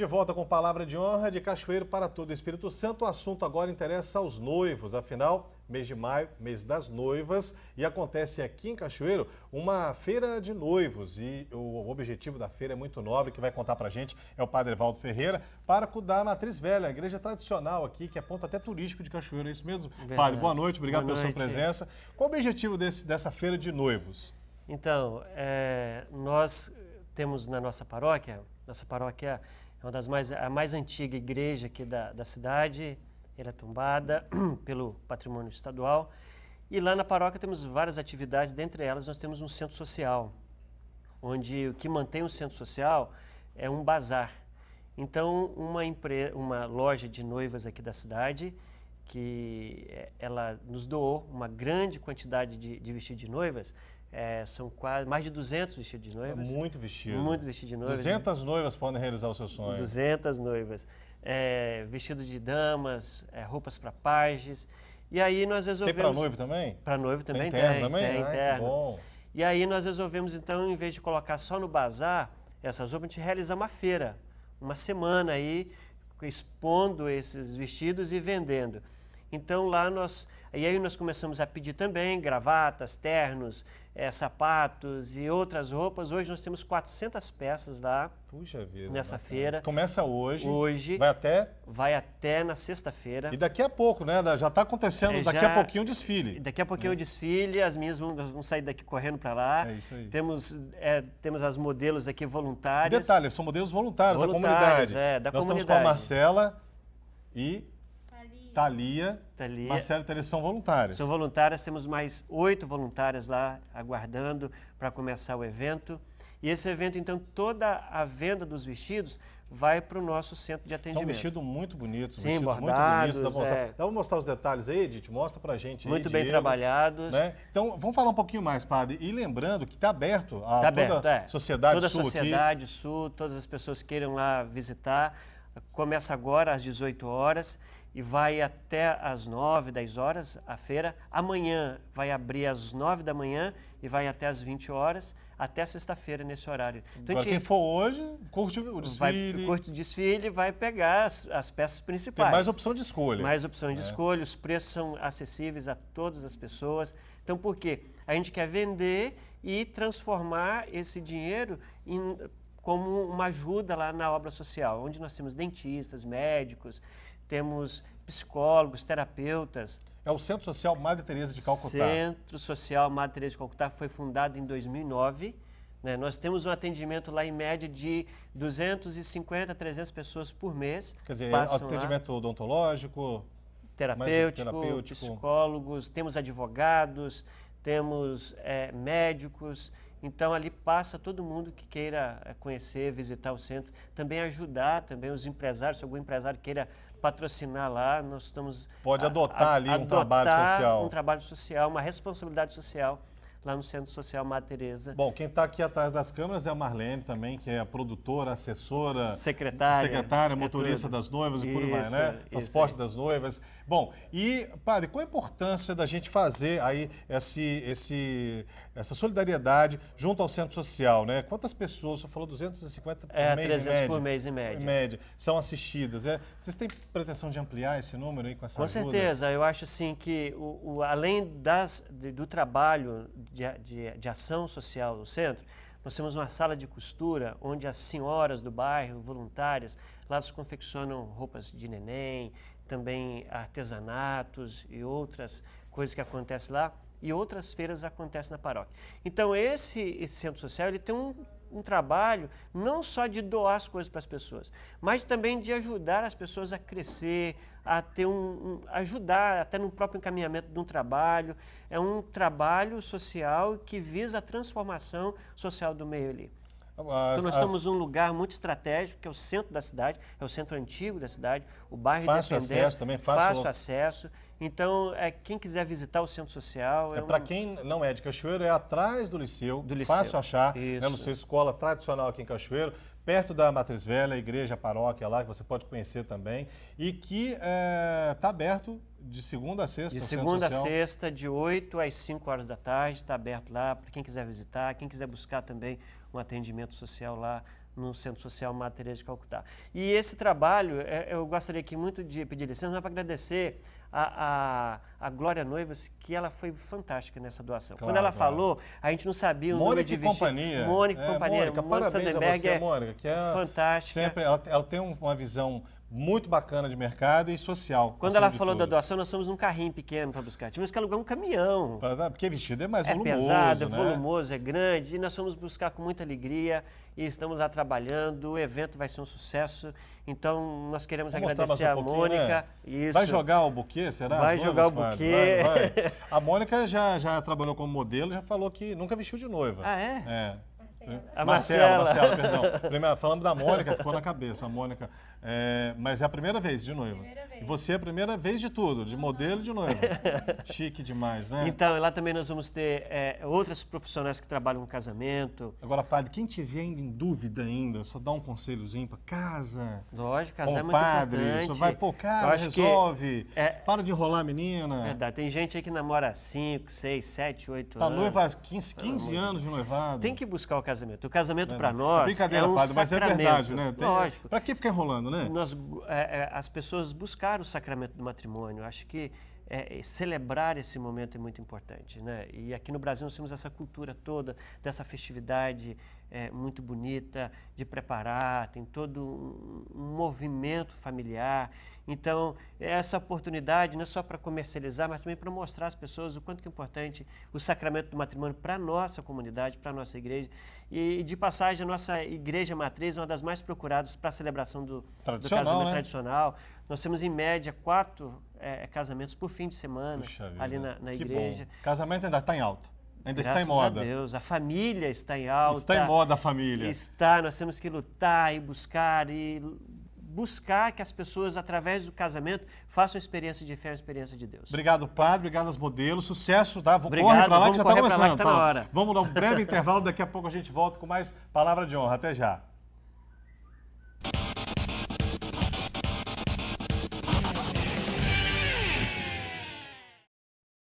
De volta com palavra de honra de Cachoeiro para todo Espírito Santo. O assunto agora interessa aos noivos. Afinal, mês de maio, mês das noivas, e acontece aqui em Cachoeiro uma feira de noivos. E o objetivo da feira é muito nobre. que vai contar para gente é o Padre Valdo Ferreira, pároco da Matriz Velha, a igreja tradicional aqui, que é ponto até turístico de Cachoeiro. É isso mesmo? Verdade. Padre, boa noite. Obrigado boa pela noite. sua presença. Qual o objetivo desse, dessa feira de noivos? Então, é, nós temos na nossa paróquia, nossa paróquia é é uma das mais, a mais antiga igreja aqui da, da cidade, era é tombada pelo patrimônio estadual. E lá na paróquia temos várias atividades, dentre elas nós temos um centro social, onde o que mantém o centro social é um bazar. Então, uma, empre... uma loja de noivas aqui da cidade, que eh, ela nos doou uma grande quantidade de, de vestido de noivas, é, são quase mais de 200 vestidos de noivas. Muito vestido. Muito vestido de noivas. 200 noivas podem realizar o seu sonho. 200 noivas. É, vestido de damas, é, roupas para pajes. E aí nós resolvemos... Tem para noivo também? Para noivo também tem. Interno tem, também? Tem, Ai, interno. bom. E aí nós resolvemos, então, em vez de colocar só no bazar essas roupas, a gente realizar uma feira. Uma semana aí, expondo esses vestidos e vendendo. Então lá nós, e aí nós começamos a pedir também gravatas, ternos, é, sapatos e outras roupas. Hoje nós temos 400 peças lá. Puxa vida. Nessa bacana. feira. Começa hoje. Hoje. Vai até? Vai até na sexta-feira. E daqui a pouco, né? Já está acontecendo. É, já, daqui a pouquinho o desfile. Daqui a pouquinho é. o desfile. As minhas vão, vão sair daqui correndo para lá. É isso aí. Temos, é, temos as modelos aqui voluntárias. Detalhe, são modelos voluntários, voluntários da comunidade. É, da Nós comunidade. estamos com a Marcela e Thalia, Thalia. Marcelo Thalia são voluntárias. São voluntárias, temos mais oito voluntárias lá aguardando para começar o evento. E esse evento, então, toda a venda dos vestidos vai para o nosso centro de atendimento. São vestidos muito bonitos, Sim, vestidos bordados, muito bonitos. Dá para mostrar, é. mostrar os detalhes aí, Edith? Mostra para a gente. Muito bem Diego, trabalhados. Né? Então, vamos falar um pouquinho mais, padre. E lembrando que está aberto a tá toda aberto, é. sociedade toda sul Toda a sociedade sul, todas as pessoas queiram lá visitar. Começa agora às 18 horas e vai até às 9, 10 horas a feira. Amanhã vai abrir às 9 da manhã e vai até às 20 horas, até sexta-feira nesse horário. Então, gente, quem for hoje, curte o desfile. curte o desfile e vai pegar as, as, peças principais. Tem mais opção de escolha. Mais opção de é. escolha, os preços são acessíveis a todas as pessoas. Então, por quê? A gente quer vender e transformar esse dinheiro em, como uma ajuda lá na obra social, onde nós temos dentistas, médicos, temos psicólogos, terapeutas. É o Centro Social Madre Teresa de Calcutá. Centro Social Madre Teresa de Calcutá foi fundado em 2009. Né? Nós temos um atendimento lá em média de 250 a 300 pessoas por mês. Quer dizer, atendimento lá. odontológico, terapêutico, terapêutico, psicólogos, temos advogados, temos é, médicos, então ali passa todo mundo que queira é, conhecer, visitar o centro, também ajudar também os empresários, se algum empresário queira patrocinar lá, nós estamos... Pode adotar a, ali adotar um trabalho social. um trabalho social, uma responsabilidade social lá no Centro Social Má Tereza. Bom, quem está aqui atrás das câmeras é a Marlene também, que é a produtora, assessora, secretária, secretária é motorista é das noivas e por mais né? Transporte das noivas. Bom, e, padre, qual a importância da gente fazer aí esse, esse, essa solidariedade junto ao Centro Social, né? Quantas pessoas, você falou 250 é, por é, mês 300 em média, por mês em média. Em média, são assistidas. É, vocês têm pretensão de ampliar esse número aí com essa Com ajuda? certeza, eu acho assim que o, o além das, do trabalho de, de, de ação social do centro, nós temos uma sala de costura onde as senhoras do bairro, voluntárias, lá se confeccionam roupas de neném, também artesanatos e outras coisas que acontecem lá e outras feiras acontecem na paróquia. Então esse, esse centro social ele tem um um trabalho não só de doar as coisas para as pessoas, mas também de ajudar as pessoas a crescer, a ter um, um ajudar até no próprio encaminhamento de um trabalho. É um trabalho social que visa a transformação social do meio ali então nós estamos um lugar muito estratégico, que é o centro da cidade, é o centro antigo da cidade, o bairro fácil Independência. Acesso também, fácil, fácil acesso. Então, é, quem quiser visitar o centro social... É, é um... Para quem não é de Cachoeiro, é atrás do Liceu, do Liceu. fácil achar, Isso. né, nossa escola tradicional aqui em Cachoeiro perto da Matriz Velha, a igreja, a paróquia lá, que você pode conhecer também, e que está eh, é, aberto de segunda a sexta. De segunda a sexta, de 8 às 5 horas da tarde, está aberto lá para quem quiser visitar, quem quiser buscar também um atendimento social lá no Centro Social Matriz de Calcutá. E esse trabalho, eh, eu gostaria aqui muito de pedir licença, mas para agradecer a, a, a Glória Noivas que ela foi fantástica nessa doação. Claro, Quando ela claro. falou, a gente não sabia o Mônica número de vestido. Companhia. Mônica é, Companhia. Mônica, Mônica Sandenberg é Mônica, que é fantástica. Sempre, ela, ela tem uma visão muito bacana de mercado e social. Quando ela falou tudo. da doação, nós fomos num carrinho pequeno para buscar. Tivemos que alugar um caminhão. Porque vestido é mais é volumoso. É pesado, né? é volumoso, é grande. E nós fomos buscar com muita alegria e estamos lá trabalhando. O evento vai ser um sucesso. Então, nós queremos Vou agradecer um a Mônica. Né? Vai jogar o buquê buquê, será? Vai jogar o buquê. Vai, vai. A Mônica já, já trabalhou como modelo, já falou que nunca vestiu de noiva. Ah, é? É. Né? A Marcela, Marcela, perdão. falando da Mônica, ficou na cabeça, a Mônica. É, mas é a primeira vez de noiva. E você é a primeira vez de tudo, de modelo de noiva. Chique demais, né? Então, lá também nós vamos ter é, outras profissionais que trabalham com casamento. Agora, padre, quem tiver ainda em dúvida ainda, só dá um conselhozinho para casa. Lógico, casar é muito padre, importante. Só vai, pô, cara, resolve. É... Para de enrolar, menina. É verdade, tem gente aí que namora 5, 6, 7, 8 anos. Tá noiva há 15, 15 anos de noivado. Tem que buscar o casamento casamento. O casamento é, para né? nós. É brincadeira, é um padre, mas é verdade, né? Tem, Lógico. Para que fica enrolando, né? Nós, é, é, as pessoas buscaram o sacramento do matrimônio. Acho que é, é, celebrar esse momento é muito importante. Né? E aqui no Brasil nós temos essa cultura toda, dessa festividade é, muito bonita, de preparar, tem todo um, um movimento familiar. Então, essa oportunidade não é só para comercializar, mas também para mostrar às pessoas o quanto que é importante o sacramento do matrimônio para a nossa comunidade, para a nossa igreja. E, de passagem, a nossa igreja matriz é uma das mais procuradas para a celebração do, do casamento né? tradicional. Nós temos, em média, quatro é, casamentos por fim de semana Puxa ali na, na que igreja. Bom. Casamento tá ainda está em alta. Ainda Graças está em moda. A Deus, a família está em alta. Está em moda a família. Está, nós temos que lutar e buscar e buscar que as pessoas, através do casamento, façam a experiência de fé, a experiência de Deus. Obrigado, padre. Obrigado aos modelos. Sucesso, tá? Obrigado, Corre para lá que já está começando. Lá, que tá na hora. Vamos dar um breve intervalo. Daqui a pouco a gente volta com mais Palavra de Honra. Até já.